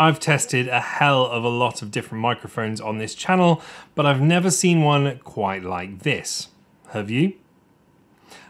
I've tested a hell of a lot of different microphones on this channel, but I've never seen one quite like this. Have you?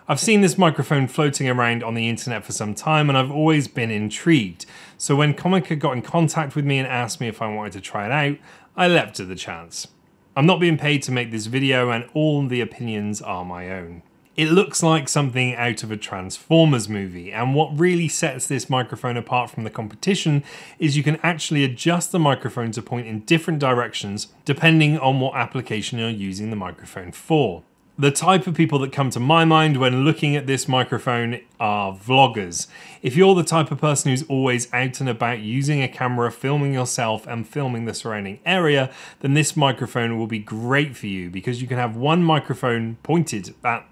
I've seen this microphone floating around on the internet for some time and I've always been intrigued. So when Comica got in contact with me and asked me if I wanted to try it out, I leapt at the chance. I'm not being paid to make this video and all the opinions are my own. It looks like something out of a Transformers movie, and what really sets this microphone apart from the competition is you can actually adjust the microphone to point in different directions depending on what application you're using the microphone for. The type of people that come to my mind when looking at this microphone are vloggers. If you're the type of person who's always out and about using a camera, filming yourself and filming the surrounding area, then this microphone will be great for you because you can have one microphone pointed at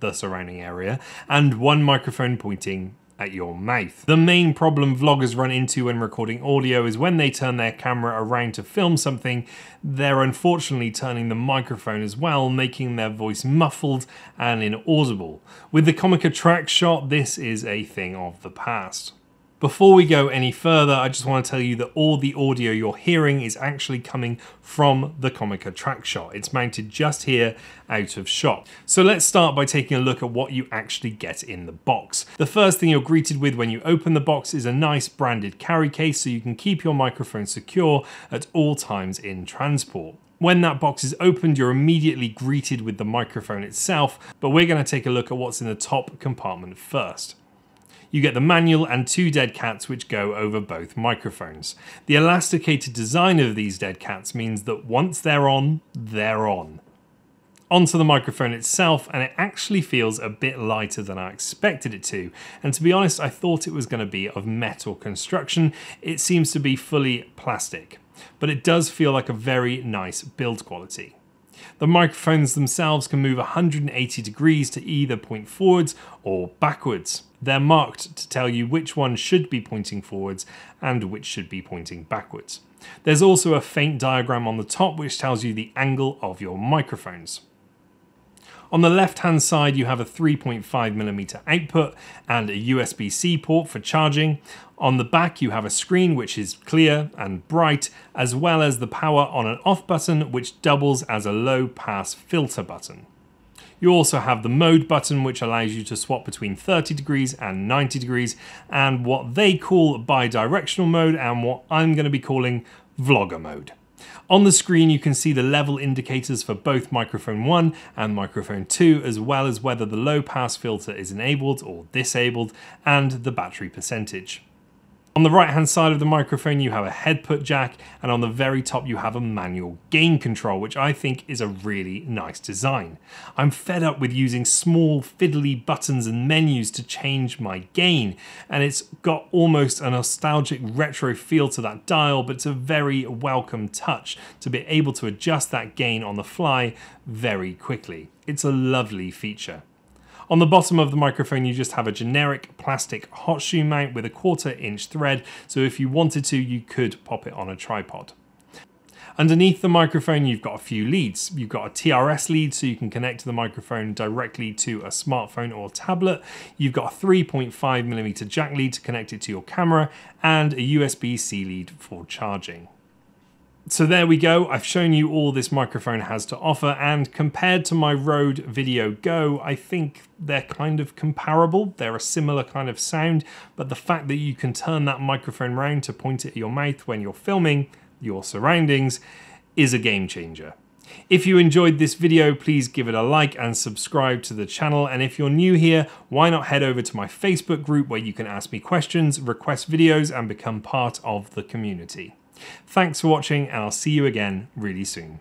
the surrounding area, and one microphone pointing at your mouth. The main problem vloggers run into when recording audio is when they turn their camera around to film something, they're unfortunately turning the microphone as well, making their voice muffled and inaudible. With the Comica track shot, this is a thing of the past. Before we go any further, I just want to tell you that all the audio you're hearing is actually coming from the Comica track shot. It's mounted just here out of shot. So let's start by taking a look at what you actually get in the box. The first thing you're greeted with when you open the box is a nice branded carry case so you can keep your microphone secure at all times in transport. When that box is opened, you're immediately greeted with the microphone itself, but we're going to take a look at what's in the top compartment first. You get the manual and two dead cats which go over both microphones. The elasticated design of these dead cats means that once they're on, they're on onto the microphone itself and it actually feels a bit lighter than I expected it to. And to be honest, I thought it was going to be of metal construction. It seems to be fully plastic, but it does feel like a very nice build quality. The microphones themselves can move 180 degrees to either point forwards or backwards. They're marked to tell you which one should be pointing forwards and which should be pointing backwards. There's also a faint diagram on the top which tells you the angle of your microphones. On the left hand side, you have a 3.5mm output and a USB-C port for charging. On the back, you have a screen which is clear and bright, as well as the power on and off button, which doubles as a low pass filter button. You also have the mode button, which allows you to swap between 30 degrees and 90 degrees, and what they call bidirectional mode, and what I'm going to be calling vlogger mode. On the screen you can see the level indicators for both microphone 1 and microphone 2 as well as whether the low pass filter is enabled or disabled and the battery percentage. On the right hand side of the microphone you have a headput jack and on the very top you have a manual gain control which I think is a really nice design. I'm fed up with using small fiddly buttons and menus to change my gain and it's got almost a nostalgic retro feel to that dial but it's a very welcome touch to be able to adjust that gain on the fly very quickly. It's a lovely feature. On the bottom of the microphone, you just have a generic plastic hot shoe mount with a quarter inch thread. So if you wanted to, you could pop it on a tripod. Underneath the microphone, you've got a few leads. You've got a TRS lead, so you can connect the microphone directly to a smartphone or tablet. You've got a 3.5mm jack lead to connect it to your camera, and a USB-C lead for charging. So there we go, I've shown you all this microphone has to offer and compared to my Rode Video Go, I think they're kind of comparable. They're a similar kind of sound, but the fact that you can turn that microphone round to point it at your mouth when you're filming your surroundings is a game changer. If you enjoyed this video, please give it a like and subscribe to the channel. And if you're new here, why not head over to my Facebook group where you can ask me questions, request videos, and become part of the community. Thanks for watching and I'll see you again really soon.